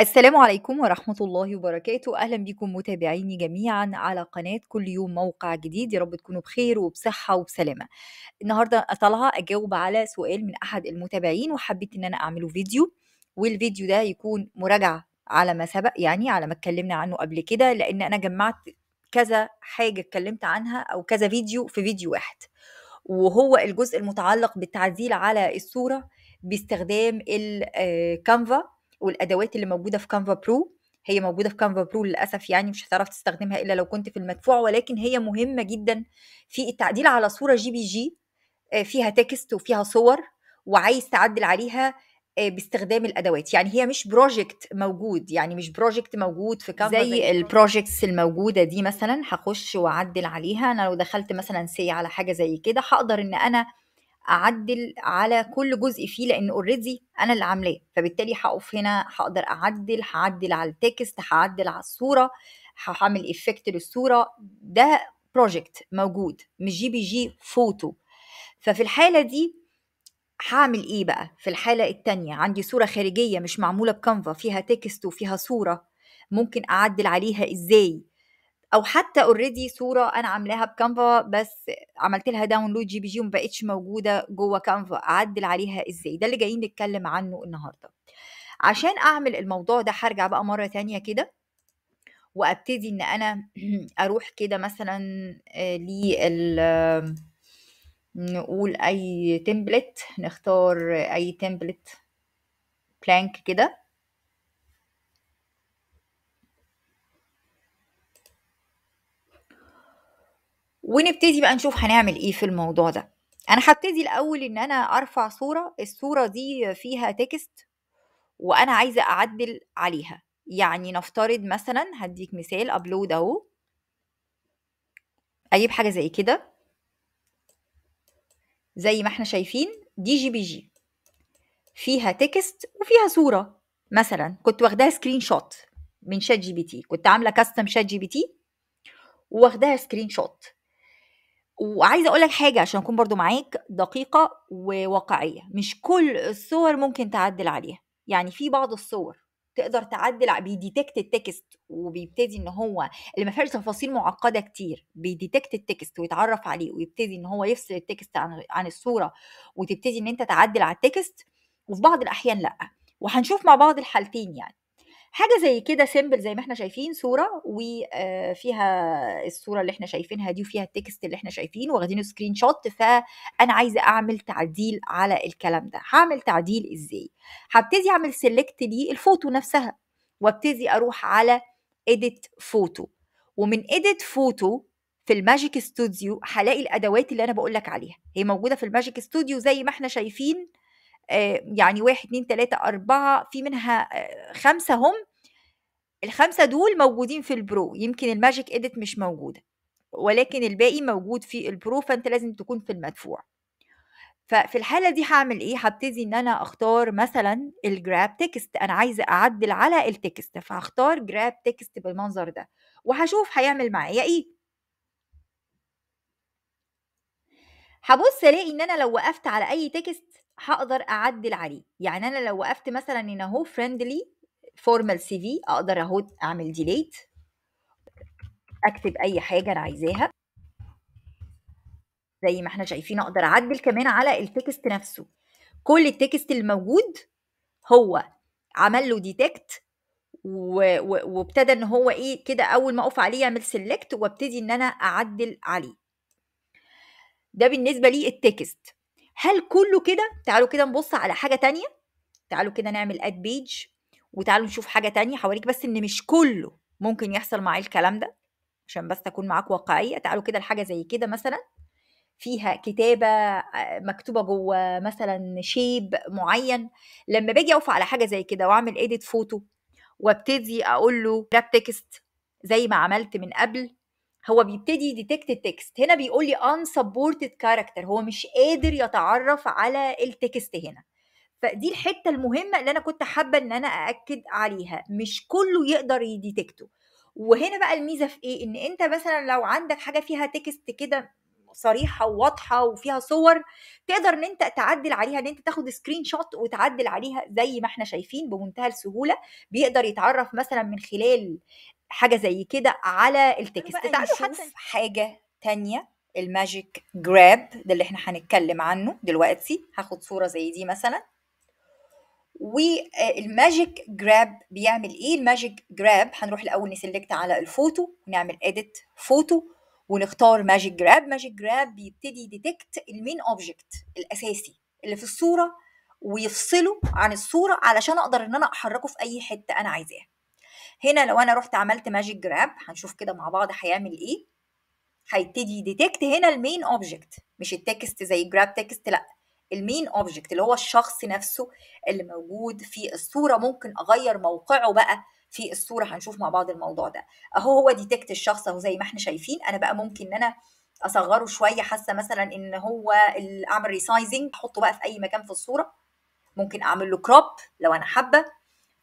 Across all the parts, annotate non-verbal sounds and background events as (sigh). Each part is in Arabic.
السلام عليكم ورحمة الله وبركاته أهلا بكم متابعيني جميعا على قناة كل يوم موقع جديد يا رب تكونوا بخير وبصحة وبسلامة النهاردة طالعة أجاوب على سؤال من أحد المتابعين وحبيت إن أنا أعمله فيديو والفيديو ده يكون مراجعة على ما سبق يعني على ما اتكلمنا عنه قبل كده لأن أنا جمعت كذا حاجة اتكلمت عنها أو كذا فيديو في فيديو واحد وهو الجزء المتعلق بالتعديل على الصورة باستخدام الكانفا آه، والادوات اللي موجوده في كانفا برو هي موجوده في كانفا برو للاسف يعني مش هتعرف تستخدمها الا لو كنت في المدفوع ولكن هي مهمه جدا في التعديل على صوره جي بي جي فيها تكست وفيها صور وعايز تعدل عليها آه، باستخدام الادوات يعني هي مش بروجكت موجود يعني مش بروجكت موجود في كانفا زي البروجكتس الموجوده دي مثلا هخش واعدل عليها انا لو دخلت مثلا سي على حاجه زي كده هقدر ان انا اعدل على كل جزء فيه لان اوريدي انا اللي عاملاه فبالتالي هقف هنا هقدر اعدل هعدل على التكست هعدل على الصوره هعمل افكت للصوره ده بروجكت موجود مش جي بي جي فوتو ففي الحاله دي هعمل ايه بقى في الحالة التانية عندي صورة خارجية مش معمولة بكانفا فيها تكست وفيها صورة ممكن اعدل عليها ازاي او حتى اوريدي صوره انا عاملاها بكانفا بس عملت لها داونلود جي بي جي وما بقتش موجوده جوه كانفا اعدل عليها ازاي ده اللي جايين نتكلم عنه النهارده عشان اعمل الموضوع ده هرجع بقى مره تانية كده وابتدي ان انا (clears throat) اروح كده مثلا آه، لل نقول اي تمبلت نختار اي تمبلت بلانك كده ونبتدي بقى نشوف هنعمل ايه في الموضوع ده انا هبتدي الاول ان انا ارفع صوره الصوره دي فيها تكست وانا عايزه اعدل عليها يعني نفترض مثلا هديك مثال ابلود اهو اجيب حاجه زي كده زي ما احنا شايفين دي جي بي جي فيها تكست وفيها صوره مثلا كنت واخداها سكرين شوت من شات جي بي تي كنت عامله كاستم شات جي بي تي واخداها سكرين شوت وعايزه اقول لك حاجه عشان اكون برضو معاك دقيقه وواقعيه مش كل الصور ممكن تعدل عليها يعني في بعض الصور تقدر تعدل بيديتكت التكست وبيبتدي ان هو اللي ما فيهاش تفاصيل معقده كتير بيديتكت التكست ويتعرف عليه ويبتدي ان هو يفصل التكست عن عن الصوره وتبتدي ان انت تعدل على التكست وفي بعض الاحيان لا وهنشوف مع بعض الحالتين يعني حاجه زي كده سيمبل زي ما احنا شايفين صوره وفيها الصوره اللي احنا شايفينها دي وفيها التكست اللي احنا شايفينه واخدينه سكرين شوت فانا عايزه اعمل تعديل على الكلام ده هعمل تعديل ازاي هبتدي اعمل سيلكت للفوتو نفسها وابتدي اروح على اديت فوتو ومن اديت فوتو في الماجيك ستوديو هلاقي الادوات اللي انا بقول لك عليها هي موجوده في الماجيك ستوديو زي ما احنا شايفين آه، يعني واحد اتنين تلاتة أربعة في منها آه، خمسة هم الخمسة دول موجودين في البرو يمكن الماجيك إديت مش موجودة ولكن الباقي موجود في البرو فأنت لازم تكون في المدفوع ففي الحالة دي هعمل إيه؟ هبتدي إن أنا أختار مثلا الجراب تكست أنا عايزة أعدل على التكست فهختار جراب تكست بالمنظر ده وهشوف هيعمل معايا إيه هبص الاقي ان انا لو وقفت على اي تكست هقدر اعدل عليه يعني انا لو وقفت مثلا ان اهو فريندلي فورمال سي في اقدر اهو اعمل ديليت اكتب اي حاجه انا عايزاها زي ما احنا شايفين اقدر اعدل كمان على التكست نفسه كل التكست الموجود هو عمل له ديتكت وابتدى ان هو ايه كده اول ما اقف عليه يعمل سيلكت وابتدي ان انا اعدل عليه ده بالنسبه لي التكست هل كله كده تعالوا كده نبص على حاجه تانية تعالوا كده نعمل اد بيج وتعالوا نشوف حاجه تانية حواليك بس ان مش كله ممكن يحصل معي الكلام ده عشان بس تكون معاك واقعيه تعالوا كده لحاجه زي كده مثلا فيها كتابه آه، مكتوبه جوه مثلا شيب معين لما باجي اقف على حاجه زي كده واعمل ايديت فوتو وابتدي اقول له ده تكست زي ما عملت من قبل هو بيبتدي يديتكت التكست هنا بيقول لي unsupported character هو مش قادر يتعرف على التكست هنا فدي الحته المهمه اللي انا كنت حابه ان انا ااكد عليها مش كله يقدر يديتكته وهنا بقى الميزه في ايه ان انت مثلا لو عندك حاجه فيها تكست كده صريحه وواضحه وفيها صور تقدر ان انت تعدل عليها ان انت تاخد سكرين شوت وتعدل عليها زي ما احنا شايفين بمنتهى السهوله بيقدر يتعرف مثلا من خلال حاجه زي كده على التكست تعالوا نشوف حاجه تانية الماجيك جراب ده اللي احنا هنتكلم عنه دلوقتي هاخد صوره زي دي مثلا والماجيك آه، جراب بيعمل ايه الماجيك جراب هنروح الاول نسلكت على الفوتو ونعمل اديت فوتو ونختار ماجيك جراب ماجيك جراب بيبتدي ديتكت المين اوبجكت الاساسي اللي في الصوره ويفصله عن الصوره علشان اقدر ان انا احركه في اي حته انا عايزاها هنا لو انا رحت عملت ماجيك جراب هنشوف كده مع بعض هيعمل ايه هيبتدي ديتكت هنا المين اوبجكت مش التكست زي جراب تكست لا المين اوبجكت اللي هو الشخص نفسه اللي موجود في الصوره ممكن اغير موقعه بقى في الصوره هنشوف مع بعض الموضوع ده اهو هو ديتكت الشخص اهو زي ما احنا شايفين انا بقى ممكن ان انا اصغره شويه حاسه مثلا ان هو اعمل ريسايزنج احطه بقى في اي مكان في الصوره ممكن اعمل له كروب لو انا حابه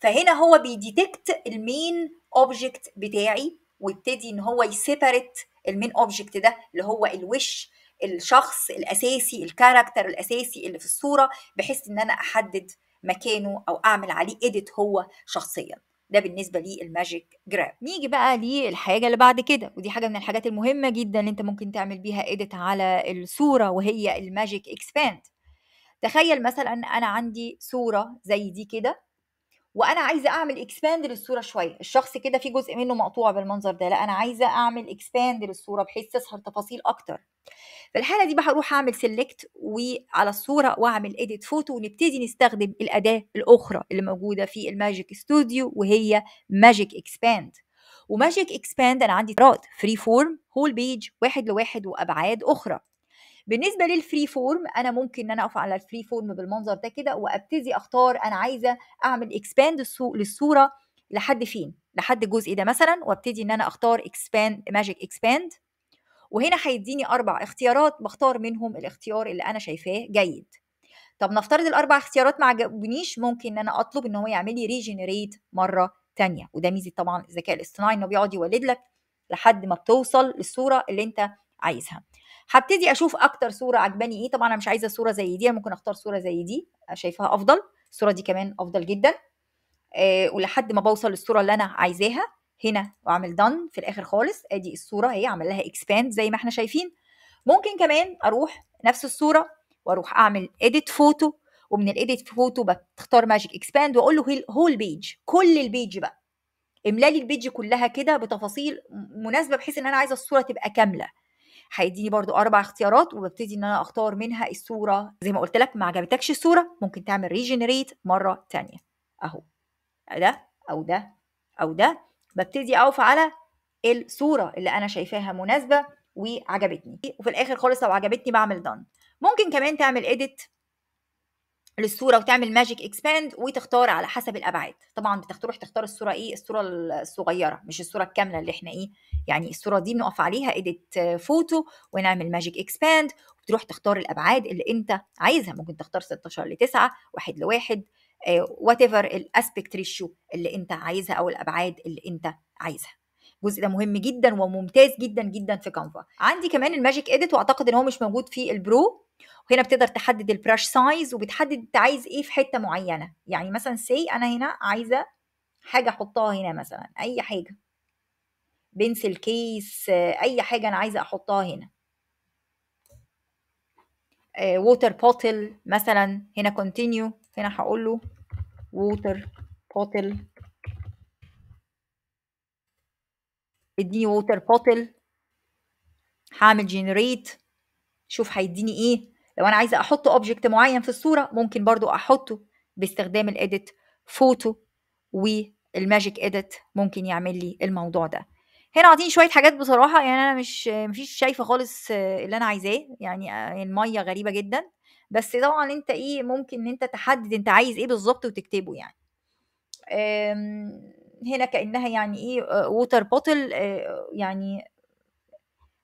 فهنا هو بيديتكت المين اوبجكت بتاعي ويبتدي ان هو يسيبريت المين اوبجكت ده اللي هو الوش الشخص الاساسي الكاركتر الاساسي اللي في الصوره بحيث ان انا احدد مكانه او اعمل عليه ايديت هو شخصيا ده بالنسبه للماجيك جراب نيجي بقى للحاجه اللي بعد كده ودي حاجه من الحاجات المهمه جدا اللي انت ممكن تعمل بيها ايديت على الصوره وهي الماجيك اكسباند تخيل مثلا انا عندي صوره زي دي كده وانا عايزه اعمل اكسباند للصوره شويه الشخص كده في جزء منه مقطوع بالمنظر ده لا انا عايزه اعمل اكسباند للصوره بحيث تظهر تفاصيل اكتر في الحاله دي بروح اعمل سيلكت وعلى الصوره واعمل اديت فوتو ونبتدي نستخدم الاداه الاخرى اللي موجوده في الماجيك ستوديو وهي ماجيك اكسباند وماجيك اكسباند انا عندي راد فري فورم هول بيج واحد لواحد وابعاد اخرى بالنسبه للفري فورم انا ممكن ان انا اقف على الفري فورم بالمنظر ده كده وابتدي اختار انا عايزه اعمل اكسباند للصوره لحد فين لحد الجزء ده مثلا وابتدي ان انا اختار اكسباند ماجيك اكسباند وهنا هيديني اربع اختيارات بختار منهم الاختيار اللي انا شايفاه جيد طب نفترض الاربع اختيارات ما عجبنيش ممكن ان انا اطلب ان هو يعمل لي ريجنريت مره تانية وده ميزه طبعا الذكاء الاصطناعي انه بيقعد يولد لك لحد ما بتوصل للصوره اللي انت عايزها هبتدي اشوف اكتر صوره عجباني ايه طبعا انا مش عايزه صوره زي دي انا ممكن اختار صوره زي دي شايفاها افضل الصوره دي كمان افضل جدا آه ولحد ما بوصل للصوره اللي انا عايزاها هنا واعمل دن في الاخر خالص ادي الصوره اهي عمل لها اكسباند زي ما احنا شايفين ممكن كمان اروح نفس الصوره واروح اعمل اديت فوتو ومن الاديت فوتو بختار ماجيك اكسباند واقول له هول بيج كل البيج بقى املالي البيج كلها كده بتفاصيل مناسبه بحيث ان انا عايزه الصوره تبقى كامله هيديني برضو اربع اختيارات وببتدي ان انا اختار منها الصوره زي ما قلت لك ما عجبتكش الصوره ممكن تعمل ريجنريت مره تانية اهو ده او ده او ده ببتدي اقف على الصوره اللي انا شايفاها مناسبه وعجبتني وفي الاخر خالص لو عجبتني بعمل دان ممكن كمان تعمل اديت للصوره وتعمل ماجيك اكسباند وتختار على حسب الابعاد طبعا بتروح تختار الصوره ايه الصوره الصغيره مش الصوره الكامله اللي احنا ايه يعني الصوره دي بنقف عليها اديت فوتو ونعمل ماجيك اكسباند وتروح تختار الابعاد اللي انت عايزها ممكن تختار 16 ل 9 1 ل 1 وات ايفر الاسبكت ريشيو اللي انت عايزها او الابعاد اللي انت عايزها الجزء ده مهم جدا وممتاز جدا جدا في كانفا عندي كمان الماجيك اديت واعتقد ان هو مش موجود في البرو وهنا بتقدر تحدد البراش سايز وبتحدد انت عايز ايه في حته معينه يعني مثلا سي انا هنا عايزه حاجه احطها هنا مثلا اي حاجه بنسل كيس اي حاجه انا عايزه احطها هنا ووتر آه، بوتل مثلا هنا كونتينيو هنا هقول له ووتر بوتل اديني ووتر بوتل هعمل جنريت شوف هيديني ايه لو انا عايزه احط اوبجكت معين في الصوره ممكن برضو احطه باستخدام الاديت فوتو والماجيك اديت ممكن يعمل لي الموضوع ده هنا عاطيني شويه حاجات بصراحه يعني انا مش مفيش شايفه خالص اللي انا عايزاه يعني الميه غريبه جدا بس طبعا انت ايه ممكن ان انت تحدد انت عايز ايه بالظبط وتكتبه يعني آمم، هنا كانها يعني ايه ووتر بوتل آه، يعني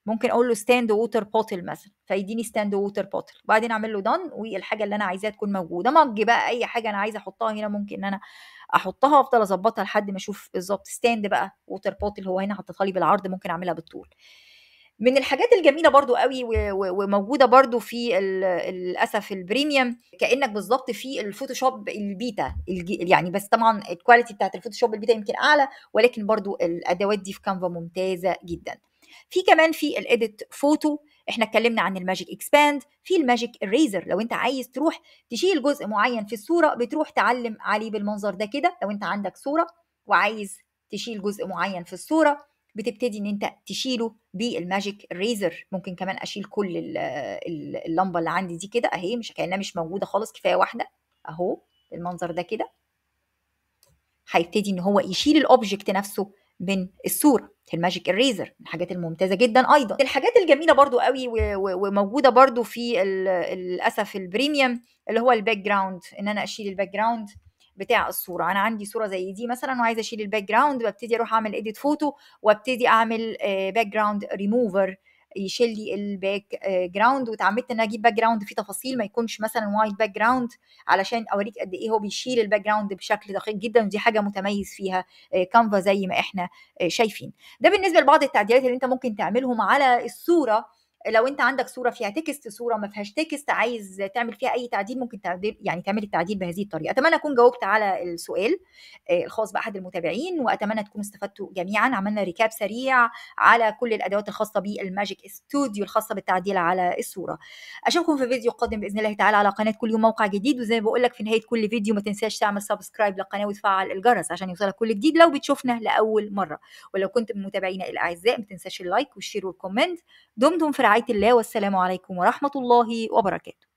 ممكن اقول له ستاند ووتر بوتل مثلا فيديني ستاند ووتر بوتل وبعدين اعمل له دان والحاجه اللي انا عايزاها تكون موجوده مج بقى اي حاجه انا عايزه احطها هنا ممكن ان انا احطها وافضل اظبطها لحد ما اشوف بالظبط ستاند بقى ووتر بوتل هو هنا حاططها لي بالعرض ممكن اعملها بالطول من الحاجات الجميله برضو قوي وموجوده برضو في للاسف البريميوم كانك بالظبط في الفوتوشوب البيتا يعني بس طبعا الكواليتي بتاعت الفوتوشوب البيتا يمكن اعلى ولكن برضو الادوات دي في كانفا ممتازه جدا في كمان في الايديت فوتو احنا اتكلمنا عن الماجيك اكسباند في الماجيك اريزر لو انت عايز تروح تشيل جزء معين في الصوره بتروح تعلم عليه بالمنظر ده كده لو انت عندك صوره وعايز تشيل جزء معين في الصوره بتبتدي ان انت تشيله بالماجيك ريزر ممكن كمان اشيل كل اللمبه اللي عندي دي كده اهي مش كانها مش موجوده خالص كفايه واحده اهو بالمنظر ده كده هيبتدي ان هو يشيل الاوبجكت نفسه من الصوره الماجيك اريزر من الحاجات الممتازه جدا ايضا الحاجات الجميله برضو قوي وموجوده برضو في للاسف البريميوم اللي هو الباك جراوند ان انا اشيل الباك جراوند بتاع الصوره انا عندي صوره زي دي مثلا وعايزه اشيل الباك جراوند ببتدي اروح اعمل اديت فوتو وابتدي اعمل باك جراوند ريموفر يشيل لي الباك جراوند وتعمدت ان انا اجيب باك جراوند فيه تفاصيل ما يكونش مثلا وايد باك جراوند علشان اوريك قد ايه هو بيشيل الباك جراوند بشكل دقيق جدا ودي حاجه متميز فيها كانفا آه، زي ما احنا آه، شايفين ده بالنسبه لبعض التعديلات اللي انت ممكن تعملهم على الصوره لو انت عندك صوره فيها تكست صوره ما فيهاش تكست عايز تعمل فيها اي تعديل ممكن تعديل يعني تعمل التعديل بهذه الطريقه اتمنى اكون جاوبت على السؤال آه، الخاص باحد المتابعين واتمنى تكونوا استفدتوا جميعا عملنا ريكاب سريع على كل الادوات الخاصه بالماجيك ستوديو الخاصه بالتعديل على الصوره اشوفكم في فيديو قادم باذن الله تعالى على قناه كل يوم موقع جديد وزي ما بقول لك في نهايه كل فيديو ما تنساش تعمل سبسكرايب للقناه وتفعل الجرس عشان يوصلك كل جديد لو بتشوفنا لاول مره ولو كنت من متابعينا الاعزاء ما تنساش اللايك والشير والكومنت دمتم في رعاية الله والسلام عليكم ورحمة الله وبركاته